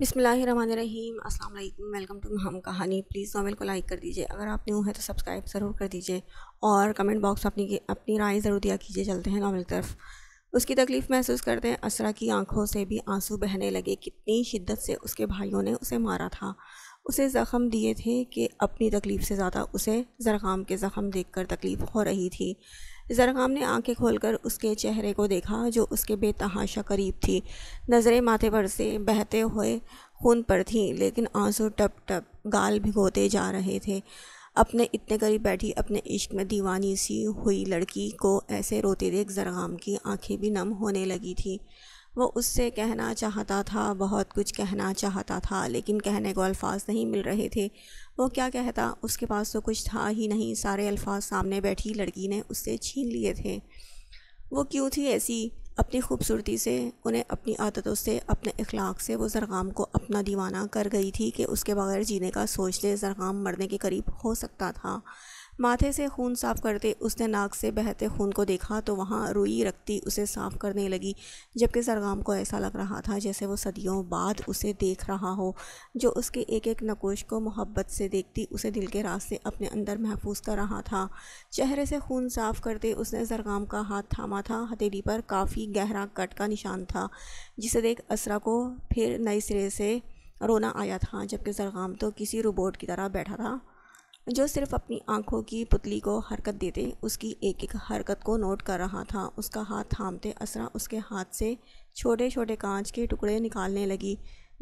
बिसमीम अस्सलाम वालेकुम वेलकम टू हम कहानी प्लीज़ नॉवल को लाइक कर दीजिए अगर आप न्यू हैं तो सब्सक्राइब ज़रूर कर दीजिए और कमेंट बॉक्स अपनी अपनी राय ज़रूर दिया कीजिए चलते हैं नॉवल की तरफ उसकी तकलीफ़ महसूस करते हैं असरा की आंखों से भी आंसू बहने लगे कितनी शिद्दत से उसके भाइयों ने उसे मारा था उसे ज़ख़म दिए थे कि अपनी तकलीफ़ से ज़्यादा उसे ज़रगाम के ज़ख़म कर तकलीफ़ हो रही थी ज़रगाम ने आंखें खोलकर उसके चेहरे को देखा जो उसके बेतहाशा करीब थी नज़रें माथे पर से बहते हुए खून पर थीं लेकिन आंसू टप टप गाल भिगोते जा रहे थे अपने इतने करीब बैठी अपने इश्क में दीवानी सी हुई लड़की को ऐसे रोते देख जरगाम की आंखें भी नम होने लगी थी वो उससे कहना चाहता था बहुत कुछ कहना चाहता था लेकिन कहने को अल्फाज नहीं मिल रहे थे वो क्या कहता उसके पास तो कुछ था ही नहीं सारे अल्फाज सामने बैठी लड़की ने उससे छीन लिए थे वो क्यों थी ऐसी अपनी खूबसूरती से उन्हें अपनी आदतों से अपने अखलाक से वो जरगाम को अपना दीवाना कर गई थी कि उसके बगैर जीने का सोचते जरगाम मरने के करीब हो सकता था माथे से खून साफ करते उसने नाक से बहते खून को देखा तो वहाँ रुई रखती उसे साफ करने लगी जबकि सरगाम को ऐसा लग रहा था जैसे वो सदियों बाद उसे देख रहा हो जो उसके एक एक नकोश को मोहब्बत से देखती उसे दिल के रास्ते अपने अंदर महफूज कर रहा था चेहरे से खून साफ करते उसने सरगाम का हाथ थामा था हथेली पर काफ़ी गहरा कट का निशान था जिसे देख असरा को फिर नए सिरे से रोना आया था जबकि सरगाम तो किसी रोबोट की तरह बैठा था जो सिर्फ अपनी आंखों की पुतली को हरकत देते उसकी एक एक हरकत को नोट कर रहा था उसका हाथ थामते असरा उसके हाथ से छोटे छोटे कांच के टुकड़े निकालने लगी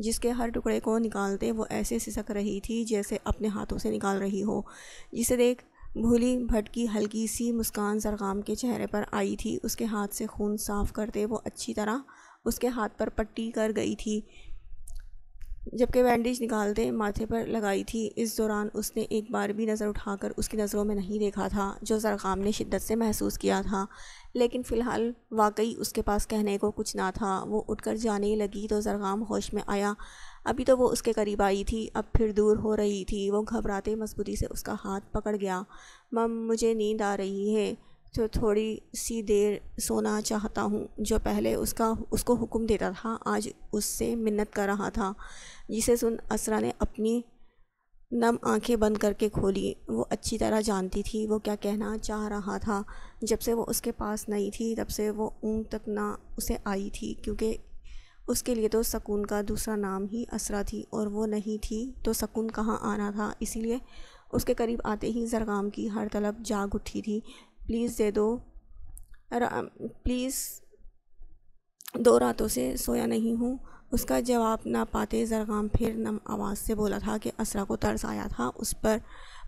जिसके हर टुकड़े को निकालते वो ऐसे सिसक रही थी जैसे अपने हाथों से निकाल रही हो जिसे देख भूली भटकी हल्की सी मुस्कान सरगाम के चेहरे पर आई थी उसके हाथ से खून साफ करते वो अच्छी तरह उसके हाथ पर पट्टी कर गई थी जबकि बैंडेज निकालते माथे पर लगाई थी इस दौरान उसने एक बार भी नज़र उठाकर उसकी नज़रों में नहीं देखा था जो जरकाम ने शिद्दत से महसूस किया था लेकिन फ़िलहाल वाकई उसके पास कहने को कुछ ना था वो उठकर जाने लगी तो जरकाम होश में आया अभी तो वो उसके करीब आई थी अब फिर दूर हो रही थी वो घबराते मजबूती से उसका हाथ पकड़ गया मम मुझे नींद आ रही है तो थोड़ी सी देर सोना चाहता हूँ जो पहले उसका उसको हुक्म देता था आज उससे मिन्नत कर रहा था जिसे सुन असरा ने अपनी नम आंखें बंद करके खोली वो अच्छी तरह जानती थी वो क्या कहना चाह रहा था जब से वो उसके पास नहीं थी तब से वो ऊँग तक ना उसे आई थी क्योंकि उसके लिए तो सकून का दूसरा नाम ही असरा थी और वो नहीं थी तो सकून कहाँ आना था इसीलिए उसके करीब आते ही जरगाम की हर तलब जाग उठी थी प्लीज़ दे दो प्लीज़ दो रातों से सोया नहीं हूँ उसका जवाब ना पाते जरगाम फिर नम आवाज़ से बोला था कि असरा को तरस आया था उस पर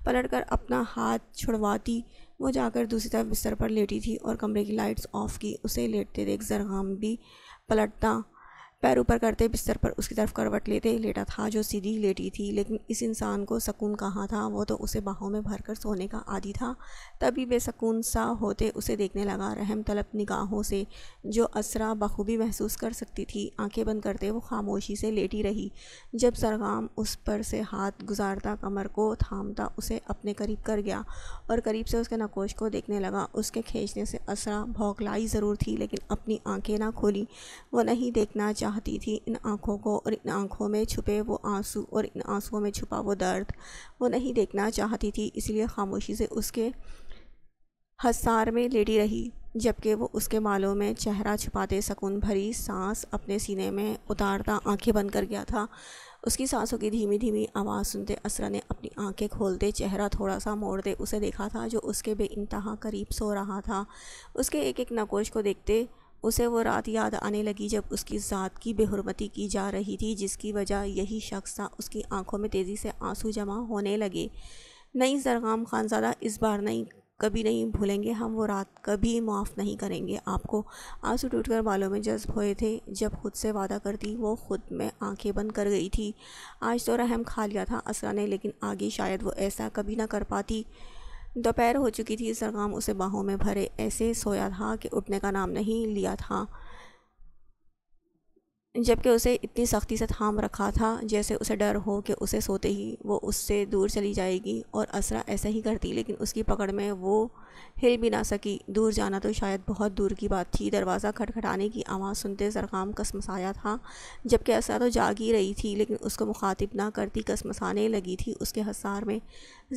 पलट कर अपना हाथ छुड़वाती वो जाकर दूसरी तरफ बिस्तर पर लेटी थी और कमरे की लाइट्स ऑफ की उसे लेटते देख जरगाम भी पलटता पैर ऊपर करते बिस्तर पर उसकी तरफ करवट लेते लेटा था जो सीधी लेटी थी लेकिन इस इंसान को सकून कहाँ था वो तो उसे बाहों में भरकर सोने का आदि था तभी बेसकून सा होते उसे देखने लगा रहम तलब निगाहों से जो असरा बखूबी महसूस कर सकती थी आंखें बंद करते वो खामोशी से लेटी रही जब सरगाम उस पर से हाथ गुजारता कमर को थामता उसे अपने करीब कर गया और करीब से उसके नकोश को देखने लगा उसके खींचने से असरा भौकलाई ज़रूर थी लेकिन अपनी आँखें ना खोली वह नहीं देखना चाह चाहती थी इन आँखों को और इन आँखों में छुपे वो आंसू और इन आंसुओं में छुपा वो दर्द वो नहीं देखना चाहती थी इसलिए खामोशी से उसके हसार में लेटी रही जबकि वो उसके बालों में चेहरा छुपाते सकून भरी सांस अपने सीने में उतारता आंखें बंद कर गया था उसकी सांसों की धीमी धीमी आवाज़ सुनते असरा ने अपनी आंखें खोलते चेहरा थोड़ा सा मोड़ते उसे देखा था जो उसके बे करीब सो रहा था उसके एक एक नकोश को देखते उसे वो रात याद आने लगी जब उसकी ज़ात की बेहरमती की जा रही थी जिसकी वजह यही शख्स था उसकी आंखों में तेज़ी से आंसू जमा होने लगे नहीं सरगाम खानजादा इस बार नहीं कभी नहीं भूलेंगे हम वो रात कभी माफ़ नहीं करेंगे आपको आंसू टूटकर बालों में जज्ब हुए थे जब खुद से वादा करती वो खुद में आंखें बंद कर गई थी आज तो रहम खा लिया था असरा ने लेकिन आगे शायद वो ऐसा कभी ना कर पाती दोपहर हो चुकी थी सरगम उसे बाहों में भरे ऐसे सोया था कि उठने का नाम नहीं लिया था जबकि उसे इतनी सख्ती से थाम रखा था जैसे उसे डर हो कि उसे सोते ही वो उससे दूर चली जाएगी और असरा ऐसा ही करती लेकिन उसकी पकड़ में वो हिल भी ना सकी दूर जाना तो शायद बहुत दूर की बात थी दरवाज़ा खटखटाने की आवाज़ सुनते सरकाम कसमसाया था जबकि असरा तो जाग ही रही थी लेकिन उसको मुखातिब ना करती कसमसाने लगी थी उसके हसार में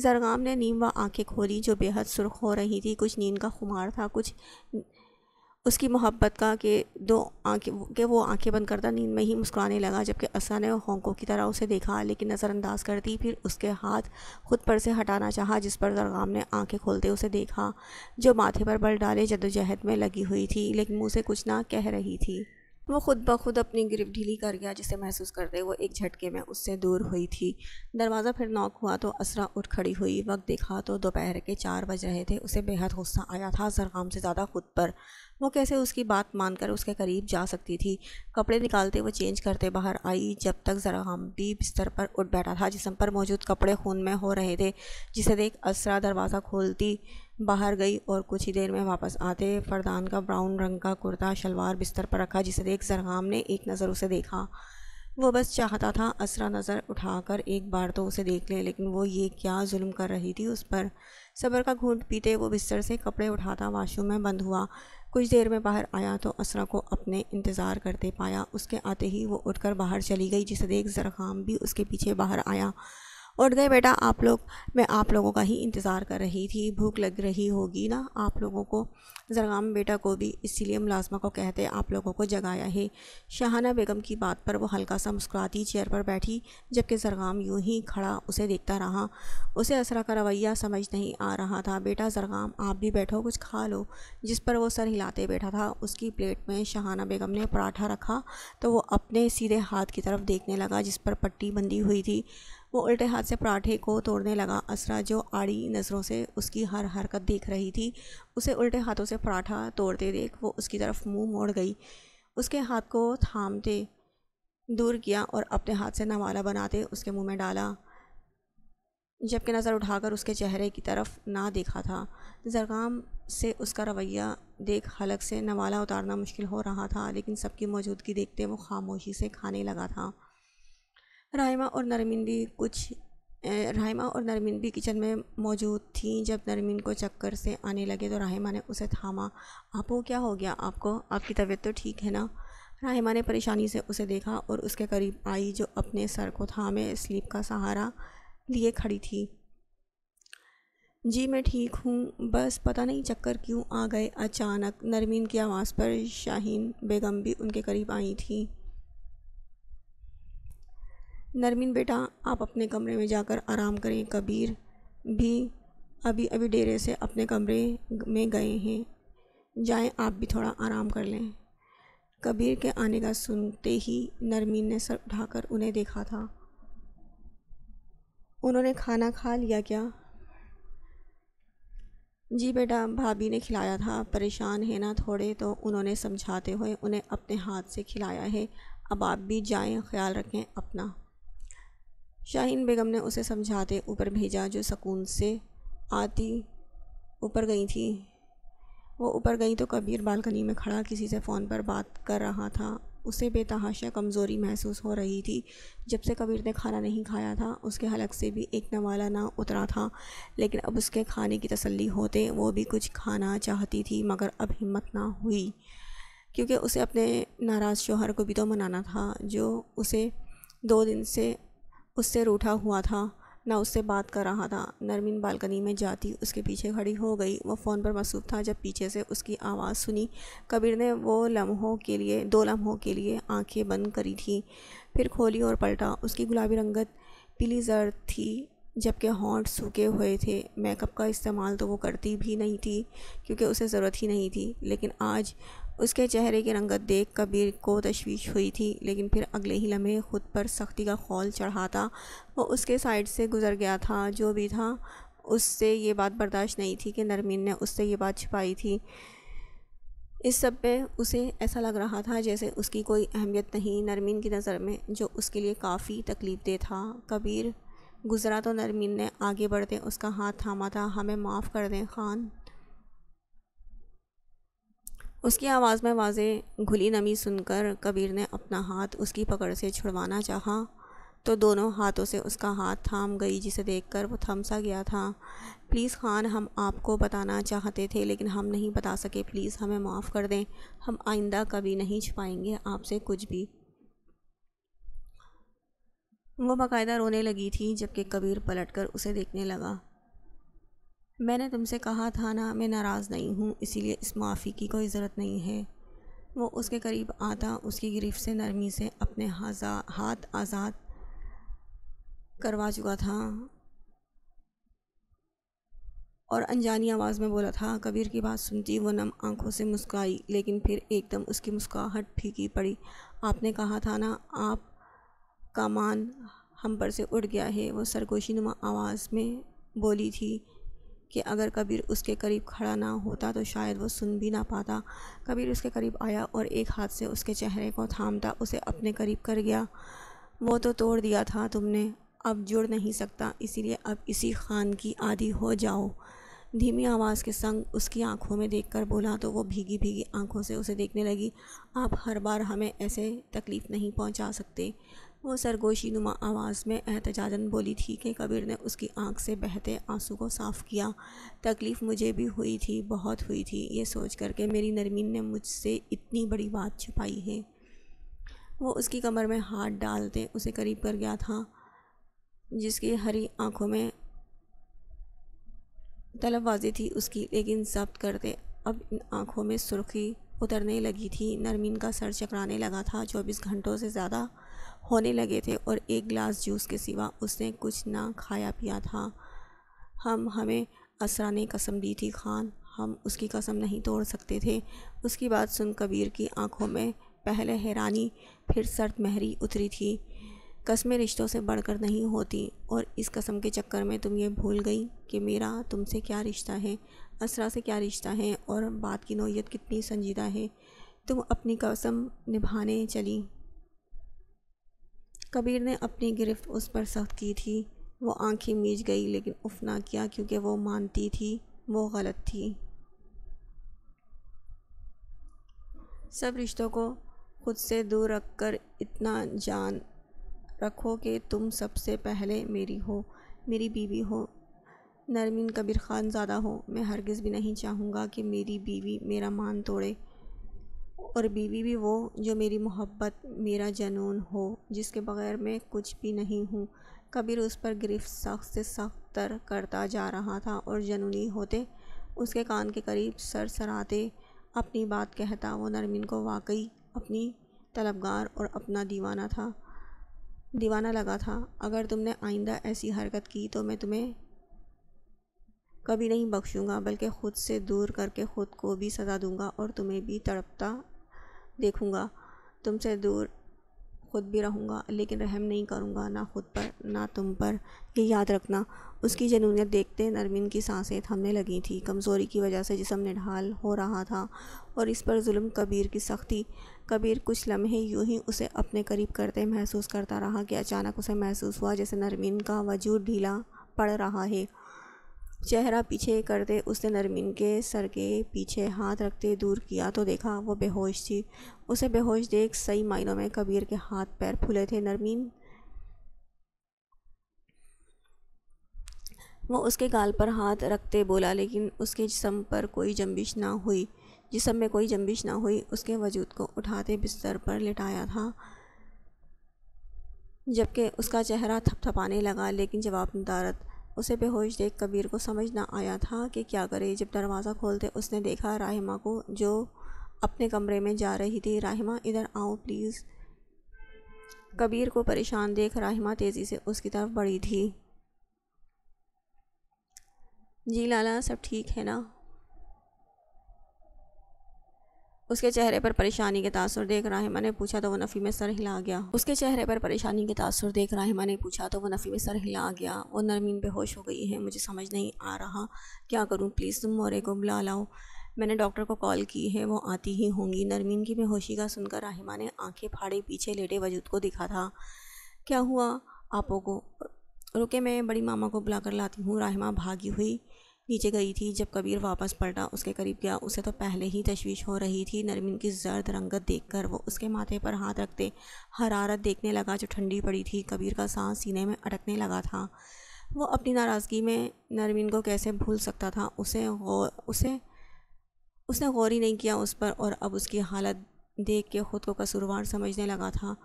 जरगाम ने नीम व आँखें खोली जो बेहद सुर्ख हो रही थी कुछ नींद का खुमार था कुछ उसकी मोहब्बत का कि दो आंखें के वो आंखें बंद करता नींद में ही मुस्कुराने लगा जबकि असा ने होंको की तरह उसे देखा लेकिन नज़रअंदाज कर दी फिर उसके हाथ खुद पर से हटाना चाहा जिस पर दरगाम ने आंखें खोलते उसे देखा जो माथे पर बल डाले जदोजहद में लगी हुई थी लेकिन मुँह से कुछ ना कह रही थी वो खुद ब खुद अपनी गिरफ ढीली कर गया जिसे महसूस करते वो एक झटके में उससे दूर हुई थी दरवाज़ा फिर नॉक हुआ तो असरा उठ खड़ी हुई वक्त देखा तो दोपहर के चार बज रहे थे उसे बेहद गुस्सा आया था जरगाम से ज़्यादा खुद पर वो कैसे उसकी बात मानकर उसके करीब जा सकती थी कपड़े निकालते वो चेंज करते बाहर आई जब तक ज़रा भी बिस्तर पर उठ बैठा था जिसम पर मौजूद कपड़े खून में हो रहे थे जिसे देख असरा दरवाज़ा खोलती बाहर गई और कुछ ही देर में वापस आते फरदान का ब्राउन रंग का कुर्ता शलवार बिस्तर पर रखा जिसे देख जरहाम ने एक नज़र उसे देखा वो बस चाहता था असरा नज़र उठाकर एक बार तो उसे देख ले लेकिन वो ये क्या जुल्म कर रही थी उस पर सबर का घूंट पीते वो बिस्तर से कपड़े उठाता वाशरूम में बंद हुआ कुछ देर में बाहर आया तो असरा को अपने इंतज़ार करते पाया उसके आते ही वो उठकर बाहर चली गई जिसे देख ज़रख़ाम भी उसके पीछे बाहर आया उठ गए बेटा आप लोग मैं आप लोगों का ही इंतज़ार कर रही थी भूख लग रही होगी ना आप लोगों को जरगाम बेटा को भी इसीलिए मुलाजमा को कहते आप लोगों को जगाया है शाहाना बेगम की बात पर वो हल्का सा मुस्कुराती चेयर पर बैठी जबकि जरगाम यूं ही खड़ा उसे देखता रहा उसे असरा का रवैया समझ नहीं आ रहा था बेटा जरगाम आप भी बैठो कुछ खा लो जिस पर वो सर हिलाते बैठा था उसकी प्लेट में शाहाना बेगम ने पराठा रखा तो वो अपने सीधे हाथ की तरफ देखने लगा जिस पर पट्टी बंधी हुई थी वो उल्टे हाथ से पराठे को तोड़ने लगा असरा जो आड़ी नज़रों से उसकी हर हरकत देख रही थी उसे उल्टे हाथों से पराठा तोड़ते देख वो उसकी तरफ मुंह मोड़ गई उसके हाथ को थामते दूर किया और अपने हाथ से नवाला बनाते उसके मुंह में डाला जबकि नज़र उठाकर उसके चेहरे की तरफ ना देखा था जरगाम से उसका रवैया देख हलक से नवाला उतारना मुश्किल हो रहा था लेकिन सबकी मौजूदगी देखते वो खामोशी से खाने लगा था रायमा और नरमीन भी कुछ राहिमा और नरमीन भी किचन में मौजूद थी जब नरमीन को चक्कर से आने लगे तो राहिमा ने उसे थामा आपको क्या हो गया आपको आपकी तबीयत तो ठीक है ना राहिमा ने परेशानी से उसे देखा और उसके करीब आई जो अपने सर को थामे स्लीप का सहारा लिए खड़ी थी जी मैं ठीक हूँ बस पता नहीं चक्कर क्यों आ गए अचानक नरमीन की आवाज़ पर शाहीन बेगम भी उनके करीब आई थी नरमीन बेटा आप अपने कमरे में जाकर आराम करें कबीर भी अभी अभी डेरे से अपने कमरे में गए हैं जाएं आप भी थोड़ा आराम कर लें कबीर के आने का सुनते ही नरमीन ने सर उठाकर उन्हें देखा था उन्होंने खाना खा लिया क्या जी बेटा भाभी ने खिलाया था परेशान है ना थोड़े तो उन्होंने समझाते हुए उन्हें अपने हाथ से खिलाया है अब आप भी जाएं ख्याल रखें अपना शाहीन बेगम ने उसे समझाते ऊपर भेजा जो सकून से आती ऊपर गई थी वो ऊपर गई तो कबीर बालकनी में खड़ा किसी से फ़ोन पर बात कर रहा था उसे बेतहाशा कमज़ोरी महसूस हो रही थी जब से कबीर ने खाना नहीं खाया था उसके हलक से भी एक नवाला ना उतरा था लेकिन अब उसके खाने की तसल्ली होते वो भी कुछ खाना चाहती थी मगर अब हिम्मत ना हुई क्योंकि उसे अपने नाराज़ शोहर को भी तो मनाना था जो उसे दो दिन से उससे रूठा हुआ था ना उससे बात कर रहा था नरमिन बालकनी में जाती उसके पीछे खड़ी हो गई वह फ़ोन पर मसरूफ़ था जब पीछे से उसकी आवाज़ सुनी कबीर ने वो लम्हों के लिए दो लम्हों के लिए आंखें बंद करी थी फिर खोली और पलटा उसकी गुलाबी रंगत पीली जर थी जबकि हॉट सूखे हुए थे मेकअप का इस्तेमाल तो वो करती भी नहीं थी क्योंकि उसे ज़रूरत ही नहीं थी लेकिन आज उसके चेहरे की रंगत देख कबीर को तशवीश हुई थी लेकिन फिर अगले ही लम्हे खुद पर सख्ती का खौल चढ़ा था वो उसके साइड से गुज़र गया था जो भी था उससे ये बात बर्दाश्त नहीं थी कि नरमीन ने उससे ये बात छिपाई थी इस सब पे उसे ऐसा लग रहा था जैसे उसकी कोई अहमियत नहीं नरमीन की नज़र में जो उसके लिए काफ़ी तकलीफ दे था कबीर गुज़रा तो नरमीन ने आगे बढ़ते उसका हाथ थामा था हमें माफ़ कर दें खान उसकी आवाज़ में वाजे घुली नमी सुनकर कबीर ने अपना हाथ उसकी पकड़ से छुड़वाना चाहा तो दोनों हाथों से उसका हाथ थाम गई जिसे देखकर वो थम सा गया था प्लीज़ खान हम आपको बताना चाहते थे लेकिन हम नहीं बता सके प्लीज़ हमें माफ़ कर दें हम आइंदा कभी नहीं छुपाएंगे आपसे कुछ भी वो बाकायदा रोने लगी थी जबकि कबीर पलटकर उसे देखने लगा मैंने तुमसे कहा था ना मैं नाराज़ नहीं हूँ इसीलिए इस माफ़ी की कोई ज़रूरत नहीं है वो उसके करीब आता उसकी गिरफ्त से नरमी से अपने हाथ आज़ाद करवा चुका था और अनजानी आवाज़ में बोला था कबीर की बात सुनती वो नम आंखों से मुस्कुराई लेकिन फिर एकदम उसकी मुस्कुराहट फीकी पड़ी आपने कहा था ना आप का मान हम पर से उड़ गया है वो सरगोशी नुमा आवाज़ में बोली थी कि अगर कबीर उसके करीब खड़ा ना होता तो शायद वो सुन भी ना पाता कबीर उसके करीब आया और एक हाथ से उसके चेहरे को थामता उसे अपने करीब कर गया वो तो तोड़ दिया था तुमने अब जुड़ नहीं सकता इसीलिए अब इसी खान की आदि हो जाओ धीमी आवाज़ के संग उसकी आंखों में देखकर बोला तो वो भीगी भीगी आंखों से उसे देखने लगी आप हर बार हमें ऐसे तकलीफ़ नहीं पहुंचा सकते वो सरगोशी नुमा आवाज़ में एहतजाजन बोली थी कि कबीर ने उसकी आंख से बहते आंसू को साफ़ किया तकलीफ़ मुझे भी हुई थी बहुत हुई थी ये सोच करके मेरी नरमीन ने मुझसे इतनी बड़ी बात छुपाई है वो उसकी कमर में हाथ डालते उसे करीब कर गया था जिसकी हरी आंखों में तलब वाजी थी उसकी लेकिन जब्त करते अब इन आँखों में सुर्खी उतरने लगी थी नरमीन का सर चकराने लगा था चौबीस घंटों से ज़्यादा होने लगे थे और एक गिलास जूस के सिवा उसने कुछ ना खाया पिया था हम हमें असरा ने कसम दी थी खान हम उसकी कसम नहीं तोड़ सकते थे उसकी बात सुन कबीर की आंखों में पहले हैरानी फिर सर्द महरी उतरी थी कसमें रिश्तों से बढ़कर नहीं होती और इस कसम के चक्कर में तुम ये भूल गई कि मेरा तुमसे क्या रिश्ता है असरा से क्या रिश्ता है और बात की नोयत कितनी संजीदा है तुम अपनी कसम निभाने चली कबीर ने अपनी गिरफ्त उस पर सख्त की थी वो आंखें मीच गई लेकिन उफ ना किया क्योंकि वो मानती थी वो गलत थी सब रिश्तों को खुद से दूर रख कर इतना जान रखो कि तुम सबसे पहले मेरी हो मेरी बीवी हो नरमीन कबीर खान ज़्यादा हो मैं हरगिज़ भी नहीं चाहूँगा कि मेरी बीवी मेरा मान तोड़े और बीवी भी वो जो मेरी मोहब्बत मेरा जनून हो जिसके बग़ैर मैं कुछ भी नहीं हूँ कबीर उस पर गिरफ्त सख्त से सख्त तर करता जा रहा था और जनूनी होते उसके कान के करीब सर सराते अपनी बात कहता वो नरमिन को वाकई अपनी तलबगार और अपना दीवाना था दीवाना लगा था अगर तुमने आइंदा ऐसी हरकत की तो मैं तुम्हें कभी नहीं बख्शूंगा बल्कि ख़ुद से दूर करके ख़ुद को भी सज़ा दूंगा और तुम्हें भी तड़पता देखूँगा तुमसे दूर खुद भी रहूँगा लेकिन रहम नहीं करूँगा ना खुद पर ना तुम पर ये याद रखना उसकी जनूनीत देखते नरमीन की सांसें थमने लगी थी कमज़ोरी की वजह से जिसम निढाल हो रहा था और इस पर जुल्म कबीर की सख्ती कबीर कुछ लम्हे यूं ही उसे अपने करीब करते महसूस करता रहा कि अचानक उसे महसूस हुआ जैसे नरमीन का वजूद ढीला पड़ रहा है चेहरा पीछे करते उसने नरमीन के सर के पीछे हाथ रखते दूर किया तो देखा वो बेहोश थी उसे बेहोश देख सही मायनों में कबीर के हाथ पैर फूले थे नरमीन वो उसके गाल पर हाथ रखते बोला लेकिन उसके जिसम पर कोई जम्बिश ना हुई जिसम में कोई जम्बिश ना हुई उसके वजूद को उठाते बिस्तर पर लिटाया था जबकि उसका चेहरा थपथपाने लगा लेकिन जवाब नदारत उसे बेहोश देख कबीर को समझ न आया था कि क्या करे जब दरवाज़ा खोलते उसने देखा राहिमा को जो अपने कमरे में जा रही थी राहिमा इधर आओ प्लीज़ कबीर को परेशान देख राहिमा तेज़ी से उसकी तरफ बढ़ी थी जी लाला सब ठीक है ना उसके चेहरे पर परेशानी के तासर देख राहिमा ने पूछा तो वो नफ़ी में सर हिला गया उसके चेहरे पर परेशानी के तासर देख राहिमा ने पूछा तो वो नफ़ी में सर हिला गया वो नरमीन बेहोश हो गई है मुझे समझ नहीं आ रहा क्या करूँ प्लीज़ तुम मोरे को बुला लाओ मैंने डॉक्टर को कॉल की है वो आती ही होंगी नरमीन की बेहोशी का सुनकर राहिमा ने आंखें फाड़े पीछे लेटे वजूद को दिखा था क्या हुआ आपों को रुके मैं बड़ी मामा को बुला कर लाती हूँ राहिमा भागी हुई नीचे गई थी जब कबीर वापस पलटा उसके करीब गया उसे तो पहले ही तशवीश हो रही थी नरमिन की जर्द रंगत देखकर वो उसके माथे पर हाथ रखते हरारत देखने लगा जो ठंडी पड़ी थी कबीर का सांस सीने में अटकने लगा था वो अपनी नाराज़गी में नरमिन को कैसे भूल सकता था उसे उसे उसने गौर ही नहीं किया उस पर और अब उसकी हालत देख के ख़ुद को कसूरवार समझने लगा था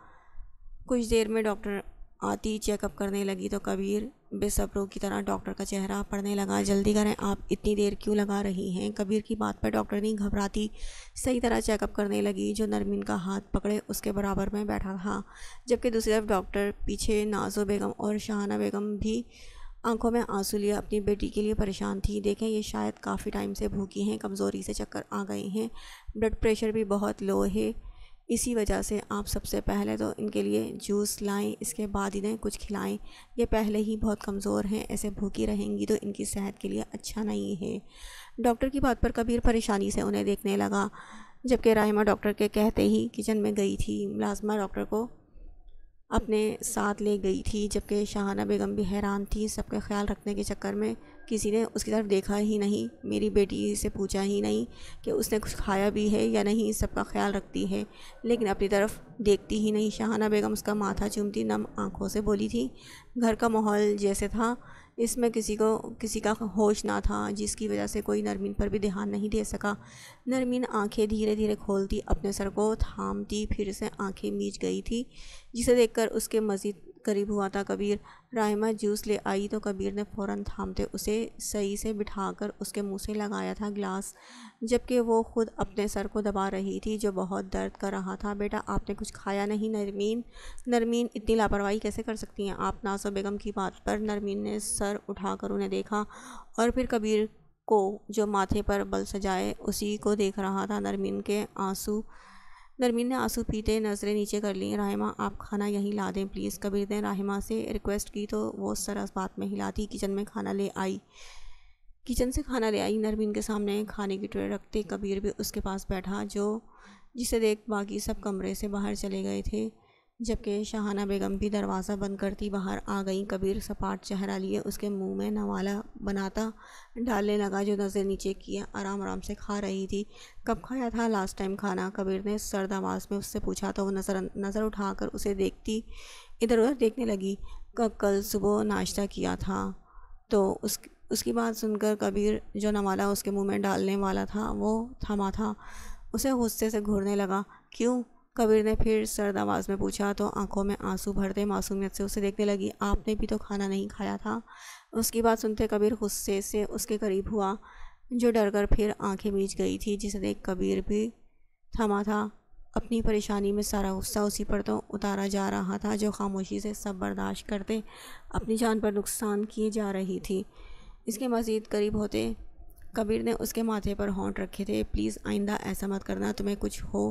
कुछ देर में डॉक्टर आती चेकअप करने लगी तो कबीर बेसब्रों की तरह डॉक्टर का चेहरा पड़ने लगा जल्दी करें आप इतनी देर क्यों लगा रही हैं कबीर की बात पर डॉक्टर नहीं घबराती सही तरह चेकअप करने लगी जो नरमीन का हाथ पकड़े उसके बराबर में बैठा था जबकि दूसरी तरफ डॉक्टर पीछे नाजो बेगम और शाहाना बेगम भी आंखों में आंसू लिए अपनी बेटी के लिए परेशान थी देखें ये शायद काफ़ी टाइम से भूखी हैं कमज़ोरी से चक्कर आ गए हैं ब्लड प्रेशर भी बहुत लो है इसी वजह से आप सबसे पहले तो इनके लिए जूस लाएं इसके बाद इन्हें कुछ खिलाएं ये पहले ही बहुत कमज़ोर हैं ऐसे भूखी रहेंगी तो इनकी सेहत के लिए अच्छा नहीं है डॉक्टर की बात पर कबीर परेशानी से उन्हें देखने लगा जबकि राहिमा डॉक्टर के कहते ही किचन में गई थी मुलाजमा डॉक्टर को अपने साथ ले गई थी जबकि शाहाना बेगम भी हैरान थी सबके ख्याल रखने के चक्कर में किसी ने उसकी तरफ देखा ही नहीं मेरी बेटी से पूछा ही नहीं कि उसने कुछ खाया भी है या नहीं सबका ख्याल रखती है लेकिन अपनी तरफ देखती ही नहीं शाहाना बेगम उसका माथा चूमती नम आँखों से बोली थी घर का माहौल जैसे था इसमें किसी को किसी का होश ना था जिसकी वजह से कोई नरमीन पर भी ध्यान नहीं दे सका नरमीन आंखें धीरे धीरे खोलती अपने सर को थामती फिर से आंखें मीच गई थी जिसे देखकर उसके मज़ीद करीब हुआ था कबीर रायमा जूस ले आई तो कबीर ने फ़ौरन थामते उसे सही से बिठाकर उसके मुंह से लगाया था गिलास जबकि वो खुद अपने सर को दबा रही थी जो बहुत दर्द कर रहा था बेटा आपने कुछ खाया नहीं नरमीन नरमीन इतनी लापरवाही कैसे कर सकती हैं आप नासो बेगम की बात पर नरमीन ने सर उठाकर उन्हें देखा और फिर कबीर को जो माथे पर बल सजाए उसी को देख रहा था नरमीन के आंसू नरमीन ने आंसू पीते नज़रें नीचे कर लीं राहिमा आप खाना यहीं ला दें प्लीज़ कबीर ने राहिमा से रिक्वेस्ट की तो वो सरस बात में लाती किचन में खाना ले आई किचन से खाना ले आई नरमीन के सामने खाने की ट्रे रखते कबीर भी उसके पास बैठा जो जिसे देख बाकी सब कमरे से बाहर चले गए थे जबकि शाहाना बेगम भी दरवाज़ा बंद करती बाहर आ गई कबीर सपाट चेहरा लिए उसके मुंह में नवाला बनाता डालने लगा जो नज़र नीचे किया आराम आराम से खा रही थी कब खाया था लास्ट टाइम खाना कबीर ने सर्द आवाज़ में उससे पूछा तो वो नज़र अं, नज़र उठाकर उसे देखती इधर उधर देखने लगी कब कल सुबह नाश्ता किया था तो उस उसकी बात सुनकर कबीर जो नवाला उसके मुँह में डालने वाला था वो थमा था उसे गुस्से से घूरने लगा क्यों कबीर ने फिर सर्द आवाज़ में पूछा तो आंखों में आंसू भरते मासूमियत से उसे देखने लगी आपने भी तो खाना नहीं खाया था उसकी बात सुनते कबीर गुस्से से उसके करीब हुआ जो डर कर फिर आंखें मीच गई थी जिसे देख कबीर भी थमा था अपनी परेशानी में सारा गुस्सा उसी पर तो उतारा जा रहा था जो खामोशी से सब बर्दाश्त करते अपनी जान पर नुकसान किए जा रही थी इसके मज़ीद करीब होते कबीर ने उसके माथे पर हॉन्ट रखे थे प्लीज़ आइंदा ऐसा मत करना तुम्हें कुछ हो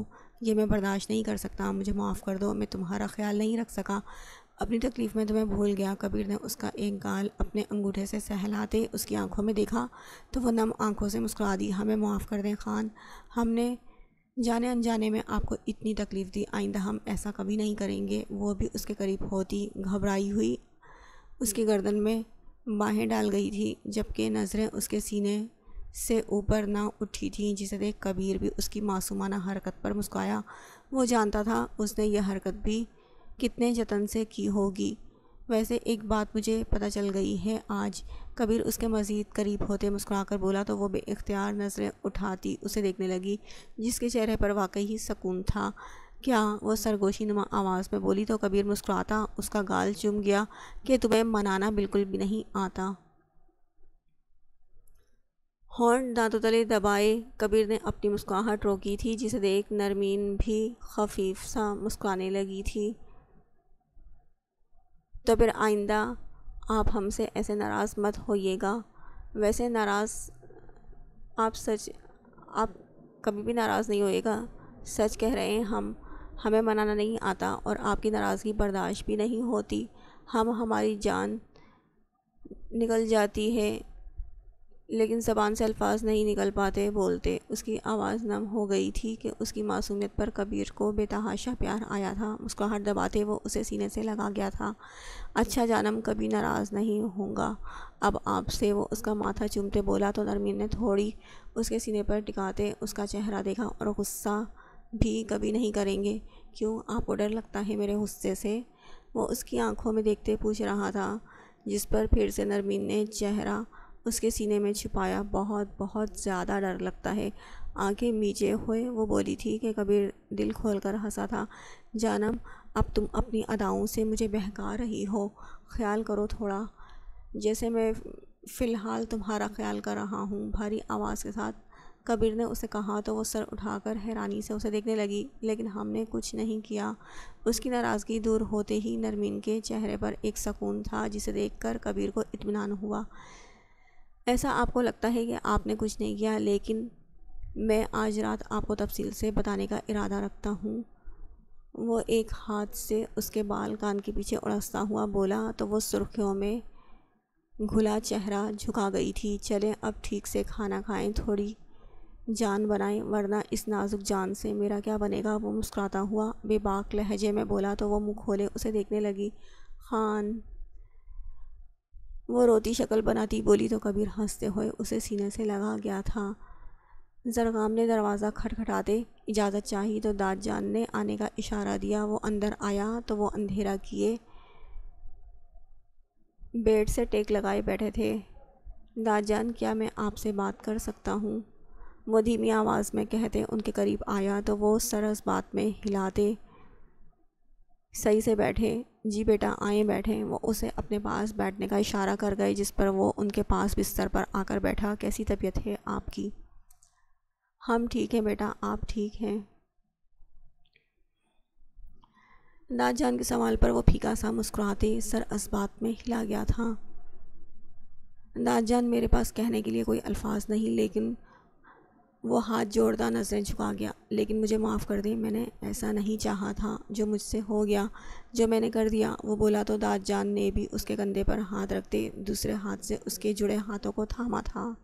ये मैं बर्दाश्त नहीं कर सकता मुझे माफ़ कर दो मैं तुम्हारा ख्याल नहीं रख सका अपनी तकलीफ़ में तो मैं भूल गया कबीर ने उसका एक गाल अपने अंगूठे से सहलाते उसकी आंखों में देखा तो वह नम आंखों से मुस्कुरा दी हमें माफ़ कर दें खान हमने जाने अनजाने में आपको इतनी तकलीफ़ दी आइंदा हम ऐसा कभी नहीं करेंगे वो भी उसके करीब होती घबराई हुई उसकी गर्दन में बाहें डाल गई थी जबकि नज़रें उसके सीने से ऊपर ना उठी थी जिसे देख कबीर भी उसकी मासूमाना हरकत पर मुस्काया वो जानता था उसने यह हरकत भी कितने जतन से की होगी वैसे एक बात मुझे पता चल गई है आज कबीर उसके मज़ीद करीब होते मुस्कुराकर बोला तो वो बेख्तियार नज़रें उठाती उसे देखने लगी जिसके चेहरे पर वाकई ही सुकून था क्या वो सरगोशी नुमा आवाज़ में बोली तो कबीर मुस्कुराता उसका गाल चुम गया कि तुम्हें मनाना बिल्कुल भी नहीं आता हॉर्न दांतों तले दबाए कबीर ने अपनी मुस्कुराहट रोकी थी जिसे देख नरमीन भी खफीफ सा मुस्कुराने लगी थी तो फिर आइंदा आप हमसे ऐसे नाराज़ मत होइएगा वैसे नाराज़ आप सच आप कभी भी नाराज़ नहीं होएगा सच कह रहे हैं हम हमें मनाना नहीं आता और आपकी नाराज़गी बर्दाश्त भी नहीं होती हम हमारी जान निकल जाती है लेकिन ज़बान से अल्फाज नहीं निकल पाते बोलते उसकी आवाज़ नम हो गई थी कि उसकी मासूमियत पर कबीर को बेतहाशा प्यार आया था मुस्कुराहट दबाते वो उसे सीने से लगा गया था अच्छा जानम कभी नाराज़ नहीं होगा अब आपसे वो उसका माथा चूमते बोला तो नरमीन ने थोड़ी उसके सीने पर टिकाते उसका चेहरा देखा और गुस्सा भी कभी नहीं करेंगे क्यों आपको डर लगता है मेरे गुस्से से वो उसकी आँखों में देखते पूछ रहा था जिस पर फिर से नरमीन ने चेहरा उसके सीने में छिपाया बहुत बहुत ज़्यादा डर लगता है आंखें मीचे हुए वो बोली थी कि कबीर दिल खोल कर हंसा था जानम अब तुम अपनी अदाओं से मुझे बहका रही हो ख्याल करो थोड़ा जैसे मैं फ़िलहाल तुम्हारा ख्याल कर रहा हूँ भारी आवाज़ के साथ कबीर ने उसे कहा तो वो सर उठाकर हैरानी से उसे देखने लगी लेकिन हमने कुछ नहीं किया उसकी नाराज़गी दूर होते ही नरमीन के चेहरे पर एक सकून था जिसे देखकर कबीर को इत्मीनान हुआ ऐसा आपको लगता है कि आपने कुछ नहीं किया लेकिन मैं आज रात आपको तफसील से बताने का इरादा रखता हूँ वो एक हाथ से उसके बाल कान के पीछे उड़सता हुआ बोला तो वो सुर्खियों में घुला चेहरा झुका गई थी चलें अब ठीक से खाना खाएं थोड़ी जान बनाएं वरना इस नाजुक जान से मेरा क्या बनेगा वो मुस्कुराता हुआ बेबाक लहजे में बोला तो वो मुँह खोले उसे देखने लगी खान वो रोती शक्ल बनाती बोली तो कबीर हंसते हुए उसे सीने से लगा गया था जरगाम ने दरवाज़ा खटखटाते इजाज़त चाही तो दाद जान ने आने का इशारा दिया वो अंदर आया तो वो अंधेरा किए बेड से टेक लगाए बैठे थे दाद जान क्या मैं आपसे बात कर सकता हूँ वो धीमी आवाज़ में कहते उनके करीब आया तो वो सरस बात में हिलाते सही से बैठे जी बेटा आए बैठे वो उसे अपने पास बैठने का इशारा कर गए जिस पर वो उनके पास बिस्तर पर आकर बैठा कैसी तबीयत है आपकी हम ठीक हैं बेटा आप ठीक हैं जान के सवाल पर वो फीका सा मुस्कुराते सर असबात में हिला गया था जान मेरे पास कहने के लिए कोई अल्फाज नहीं लेकिन वो हाथ जोड़ता नज़रें झुका गया लेकिन मुझे माफ़ कर दी मैंने ऐसा नहीं चाहा था जो मुझसे हो गया जो मैंने कर दिया वो बोला तो दाद जान ने भी उसके कंधे पर हाथ रखते दूसरे हाथ से उसके जुड़े हाथों को थामा था